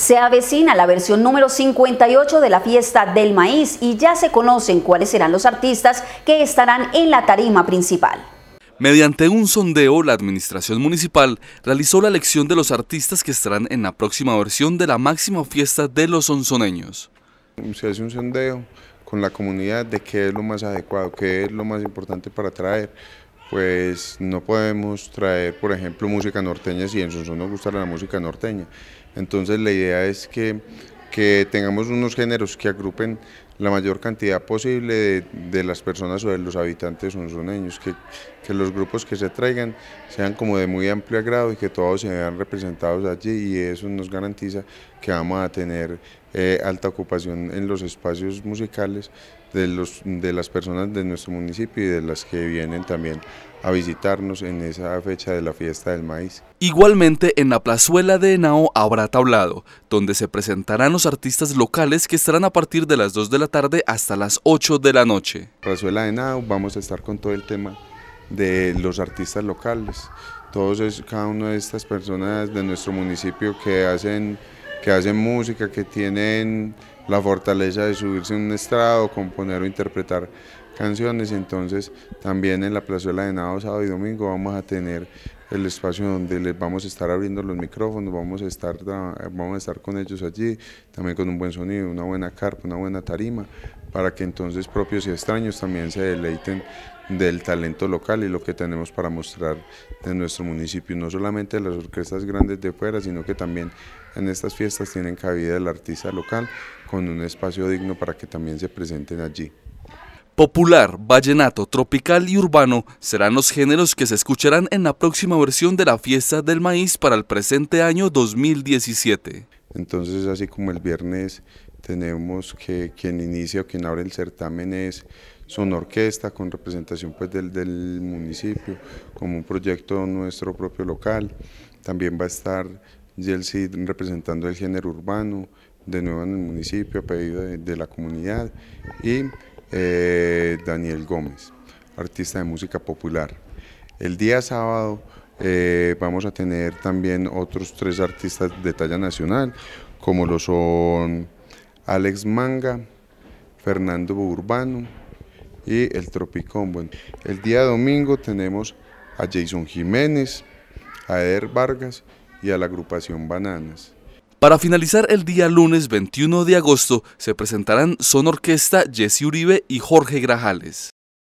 Se avecina la versión número 58 de la fiesta del maíz y ya se conocen cuáles serán los artistas que estarán en la tarima principal. Mediante un sondeo, la administración municipal realizó la elección de los artistas que estarán en la próxima versión de la máxima fiesta de los onzoneños. Se hace un sondeo con la comunidad de qué es lo más adecuado, qué es lo más importante para traer pues no podemos traer, por ejemplo, música norteña si en Sonsón nos gusta la música norteña. Entonces la idea es que, que tengamos unos géneros que agrupen la mayor cantidad posible de, de, las personas o de los habitantes sonsoneños, que, que los grupos que se traigan sean como de muy amplio agrado y que todos se vean representados allí y eso nos garantiza que vamos a tener eh, alta ocupación en los espacios musicales de, los, de las personas de nuestro municipio y de las que vienen también a visitarnos en esa fecha de la fiesta del maíz. Igualmente en la plazuela de nao habrá tablado, donde se presentarán los artistas locales que estarán a partir de las 2 de la tarde hasta las 8 de la noche. plazuela de Nau vamos a estar con todo el tema de los artistas locales. Todos, cada una de estas personas de nuestro municipio que hacen, que hacen música, que tienen la fortaleza de subirse a un estrado, componer o interpretar canciones. Entonces, también en la plazuela de Nau sábado y domingo, vamos a tener el espacio donde les vamos a estar abriendo los micrófonos, vamos a estar, vamos a estar con ellos allí, también con un buen sonido, una buena carpa, una buena tarima, para que entonces propios y extraños también se deleiten del talento local y lo que tenemos para mostrar en nuestro municipio, no solamente las orquestas grandes de fuera, sino que también en estas fiestas tienen cabida el artista local con un espacio digno para que también se presenten allí. Popular, vallenato, tropical y urbano serán los géneros que se escucharán en la próxima versión de la Fiesta del Maíz para el presente año 2017. Entonces, así como el viernes tenemos que quien inicia o quien abre el certamen es son orquesta con representación pues del, municipio, como un proyecto nuestro propio local. También va a estar Yelsi representando el género urbano, de nuevo en el municipio a pedido de, de la comunidad. Y eh, Daniel Gómez, artista de música popular. El día sábado eh, vamos a tener también otros tres artistas de talla nacional, como lo son Alex Manga, Fernando Urbano y el Tropicombo. El día domingo tenemos a Jason Jiménez, a Eder Vargas y a la agrupación Bananas. Para finalizar el día lunes 21 de agosto se presentarán Son Orquesta Jesse Uribe y Jorge Grajales.